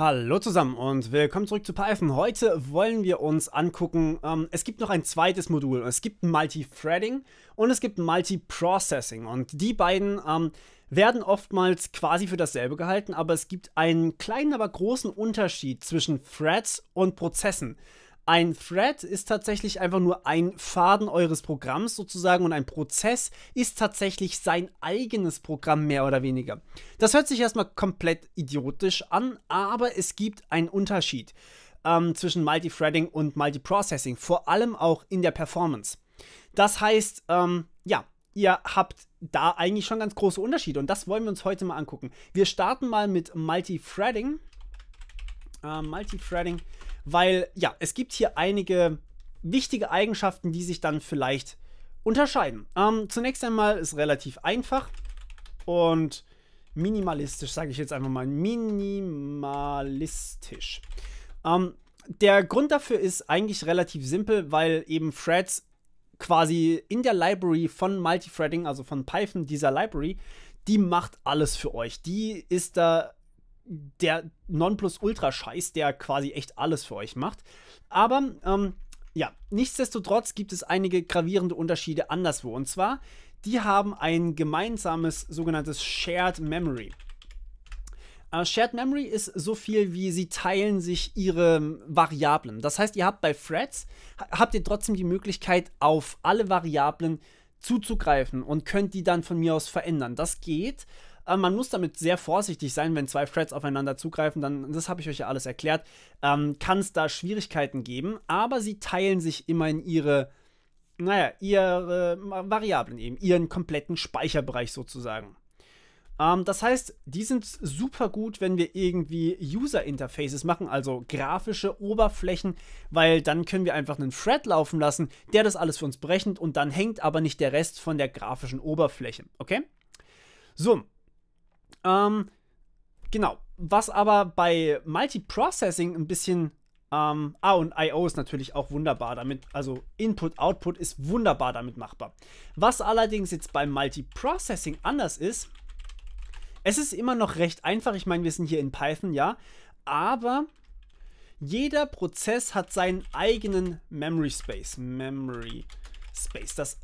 Hallo zusammen und willkommen zurück zu Python. Heute wollen wir uns angucken, ähm, es gibt noch ein zweites Modul. Es gibt Multithreading und es gibt Multiprocessing. Und die beiden ähm, werden oftmals quasi für dasselbe gehalten, aber es gibt einen kleinen, aber großen Unterschied zwischen Threads und Prozessen. Ein Thread ist tatsächlich einfach nur ein Faden eures Programms sozusagen und ein Prozess ist tatsächlich sein eigenes Programm mehr oder weniger. Das hört sich erstmal komplett idiotisch an, aber es gibt einen Unterschied ähm, zwischen Multithreading und Multiprocessing, vor allem auch in der Performance. Das heißt, ähm, ja, ihr habt da eigentlich schon ganz große Unterschiede und das wollen wir uns heute mal angucken. Wir starten mal mit Multithreading. Äh, Multithreading weil ja, es gibt hier einige wichtige Eigenschaften, die sich dann vielleicht unterscheiden. Ähm, zunächst einmal ist relativ einfach und minimalistisch, sage ich jetzt einfach mal, minimalistisch. Ähm, der Grund dafür ist eigentlich relativ simpel, weil eben Threads quasi in der Library von Multithreading, also von Python, dieser Library, die macht alles für euch. Die ist da der Nonplusultra-Scheiß, der quasi echt alles für euch macht. Aber ähm, ja, nichtsdestotrotz gibt es einige gravierende Unterschiede anderswo. Und zwar, die haben ein gemeinsames sogenanntes Shared Memory. Uh, Shared Memory ist so viel wie sie teilen sich ihre ähm, Variablen. Das heißt, ihr habt bei Threads, habt ihr trotzdem die Möglichkeit, auf alle Variablen zuzugreifen und könnt die dann von mir aus verändern. Das geht, aber man muss damit sehr vorsichtig sein, wenn zwei Threads aufeinander zugreifen, dann, das habe ich euch ja alles erklärt, ähm, kann es da Schwierigkeiten geben, aber sie teilen sich immer in ihre, naja, ihre äh, Variablen eben, ihren kompletten Speicherbereich sozusagen. Ähm, das heißt, die sind super gut, wenn wir irgendwie User Interfaces machen, also grafische Oberflächen, weil dann können wir einfach einen Thread laufen lassen, der das alles für uns berechnet und dann hängt aber nicht der Rest von der grafischen Oberfläche, okay? So, ähm, genau. Was aber bei Multiprocessing ein bisschen. Ähm, ah, und I.O. ist natürlich auch wunderbar damit. Also Input-Output ist wunderbar damit machbar. Was allerdings jetzt beim Multiprocessing anders ist, es ist immer noch recht einfach. Ich meine, wir sind hier in Python, ja. Aber jeder Prozess hat seinen eigenen Memory Space. Memory Space. Das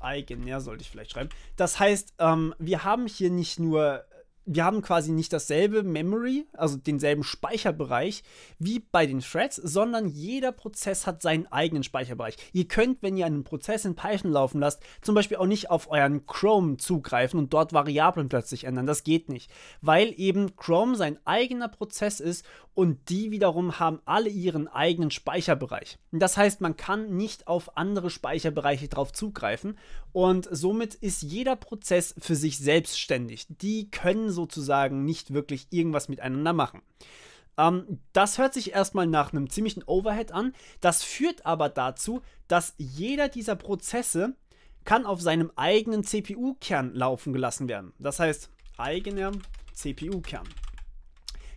eigen, ja, sollte ich vielleicht schreiben. Das heißt, ähm, wir haben hier nicht nur wir haben quasi nicht dasselbe Memory, also denselben Speicherbereich wie bei den Threads, sondern jeder Prozess hat seinen eigenen Speicherbereich. Ihr könnt, wenn ihr einen Prozess in Python laufen lasst, zum Beispiel auch nicht auf euren Chrome zugreifen und dort Variablen plötzlich ändern. Das geht nicht, weil eben Chrome sein eigener Prozess ist und die wiederum haben alle ihren eigenen Speicherbereich. Das heißt, man kann nicht auf andere Speicherbereiche drauf zugreifen und somit ist jeder Prozess für sich selbstständig. Die können sozusagen nicht wirklich irgendwas miteinander machen. Ähm, das hört sich erstmal nach einem ziemlichen Overhead an. Das führt aber dazu, dass jeder dieser Prozesse kann auf seinem eigenen CPU-Kern laufen gelassen werden. Das heißt, eigener CPU-Kern.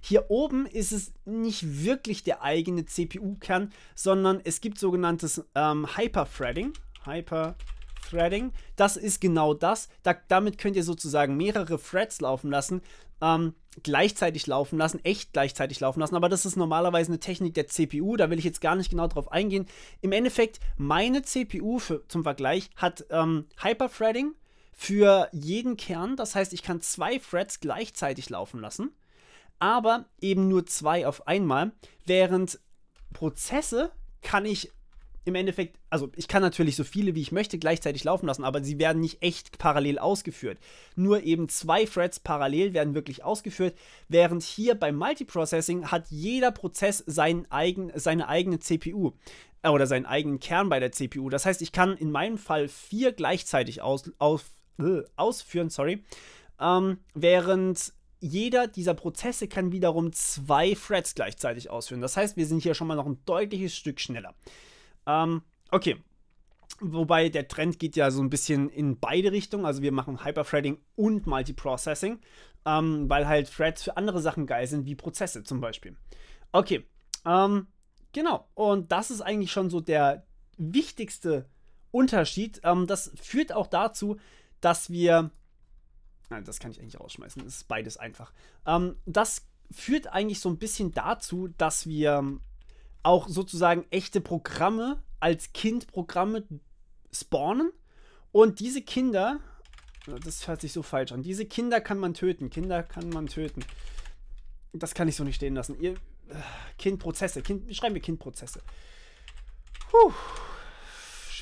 Hier oben ist es nicht wirklich der eigene CPU-Kern, sondern es gibt sogenanntes ähm, Hyper-Threading. Hyper-Threading. Das ist genau das. Da, damit könnt ihr sozusagen mehrere Threads laufen lassen. Ähm, gleichzeitig laufen lassen, echt gleichzeitig laufen lassen, aber das ist normalerweise eine Technik der CPU, da will ich jetzt gar nicht genau drauf eingehen. Im Endeffekt, meine CPU für, zum Vergleich hat ähm, Threading für jeden Kern, das heißt, ich kann zwei Threads gleichzeitig laufen lassen aber eben nur zwei auf einmal, während Prozesse kann ich im Endeffekt, also ich kann natürlich so viele wie ich möchte gleichzeitig laufen lassen, aber sie werden nicht echt parallel ausgeführt. Nur eben zwei Threads parallel werden wirklich ausgeführt, während hier beim Multiprocessing hat jeder Prozess seinen eigen, seine eigene CPU äh, oder seinen eigenen Kern bei der CPU. Das heißt, ich kann in meinem Fall vier gleichzeitig aus, aus, äh, ausführen, sorry, ähm, während jeder dieser Prozesse kann wiederum zwei Threads gleichzeitig ausführen. Das heißt, wir sind hier schon mal noch ein deutliches Stück schneller. Ähm, okay. Wobei der Trend geht ja so ein bisschen in beide Richtungen. Also wir machen Hyperthreading und Multiprocessing, ähm, weil halt Threads für andere Sachen geil sind, wie Prozesse zum Beispiel. Okay, ähm, genau. Und das ist eigentlich schon so der wichtigste Unterschied. Ähm, das führt auch dazu, dass wir Nein, das kann ich eigentlich rausschmeißen. Es ist beides einfach. Ähm, das führt eigentlich so ein bisschen dazu, dass wir ähm, auch sozusagen echte Programme als Kindprogramme spawnen. Und diese Kinder, das hört sich so falsch an, diese Kinder kann man töten. Kinder kann man töten. Das kann ich so nicht stehen lassen. Ihr, äh, Kindprozesse, kind, schreiben wir Kindprozesse. Puh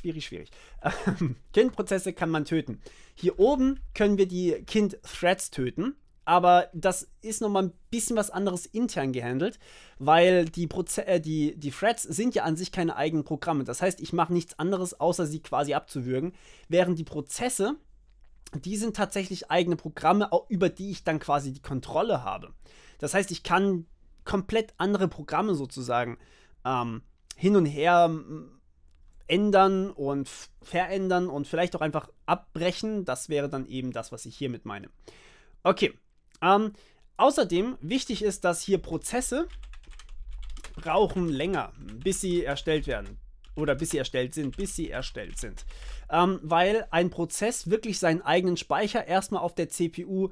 schwierig, schwierig. Kindprozesse kann man töten. Hier oben können wir die Kind-Threads töten. Aber das ist nochmal ein bisschen was anderes intern gehandelt, weil die, Proze äh, die, die Threads sind ja an sich keine eigenen Programme. Das heißt, ich mache nichts anderes, außer sie quasi abzuwürgen. Während die Prozesse, die sind tatsächlich eigene Programme, über die ich dann quasi die Kontrolle habe. Das heißt, ich kann komplett andere Programme sozusagen ähm, hin und her ändern und verändern und vielleicht auch einfach abbrechen. Das wäre dann eben das, was ich hiermit meine. Okay. Ähm, außerdem wichtig ist, dass hier Prozesse brauchen länger, bis sie erstellt werden oder bis sie erstellt sind, bis sie erstellt sind. Ähm, weil ein Prozess wirklich seinen eigenen Speicher erstmal auf der CPU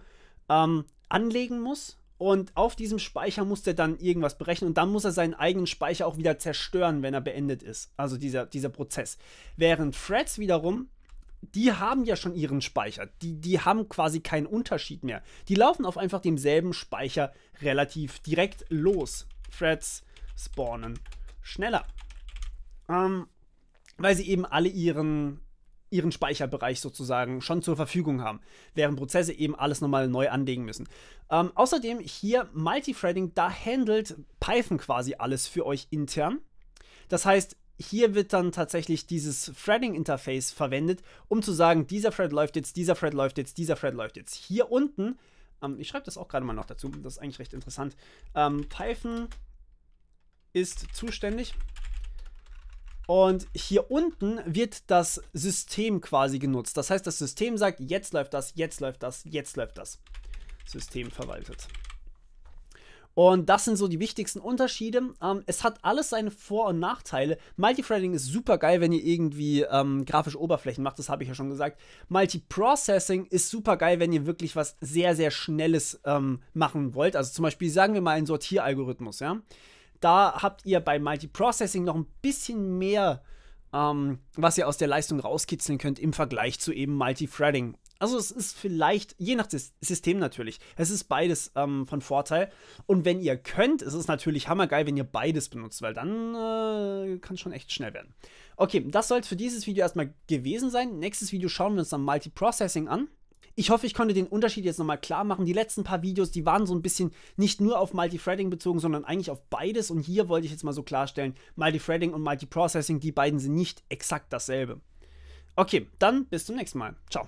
ähm, anlegen muss und auf diesem Speicher muss er dann irgendwas berechnen und dann muss er seinen eigenen Speicher auch wieder zerstören, wenn er beendet ist. Also dieser, dieser Prozess. Während Threads wiederum, die haben ja schon ihren Speicher. Die, die haben quasi keinen Unterschied mehr. Die laufen auf einfach demselben Speicher relativ direkt los. Threads spawnen schneller. Ähm, weil sie eben alle ihren ihren Speicherbereich sozusagen schon zur Verfügung haben, während Prozesse eben alles nochmal neu anlegen müssen. Ähm, außerdem hier Multithreading, da handelt Python quasi alles für euch intern. Das heißt, hier wird dann tatsächlich dieses Threading-Interface verwendet, um zu sagen, dieser Thread läuft jetzt, dieser Thread läuft jetzt, dieser Thread läuft jetzt. Hier unten, ähm, ich schreibe das auch gerade mal noch dazu, das ist eigentlich recht interessant. Ähm, Python ist zuständig und hier unten wird das System quasi genutzt. Das heißt, das System sagt, jetzt läuft das, jetzt läuft das, jetzt läuft das. System verwaltet. Und das sind so die wichtigsten Unterschiede. Ähm, es hat alles seine Vor- und Nachteile. Multithreading ist super geil, wenn ihr irgendwie ähm, grafische Oberflächen macht, das habe ich ja schon gesagt. Multiprocessing ist super geil, wenn ihr wirklich was sehr, sehr Schnelles ähm, machen wollt. Also zum Beispiel sagen wir mal einen Sortieralgorithmus, ja da habt ihr bei Multiprocessing noch ein bisschen mehr, ähm, was ihr aus der Leistung rauskitzeln könnt im Vergleich zu eben Multithreading. Also es ist vielleicht, je nach System natürlich, es ist beides ähm, von Vorteil. Und wenn ihr könnt, ist es natürlich hammergeil, wenn ihr beides benutzt, weil dann äh, kann es schon echt schnell werden. Okay, das soll es für dieses Video erstmal gewesen sein. Nächstes Video schauen wir uns dann Multiprocessing an. Ich hoffe, ich konnte den Unterschied jetzt nochmal klar machen. Die letzten paar Videos, die waren so ein bisschen nicht nur auf Multithreading bezogen, sondern eigentlich auf beides. Und hier wollte ich jetzt mal so klarstellen, Multithreading und Multiprocessing, die beiden sind nicht exakt dasselbe. Okay, dann bis zum nächsten Mal. Ciao.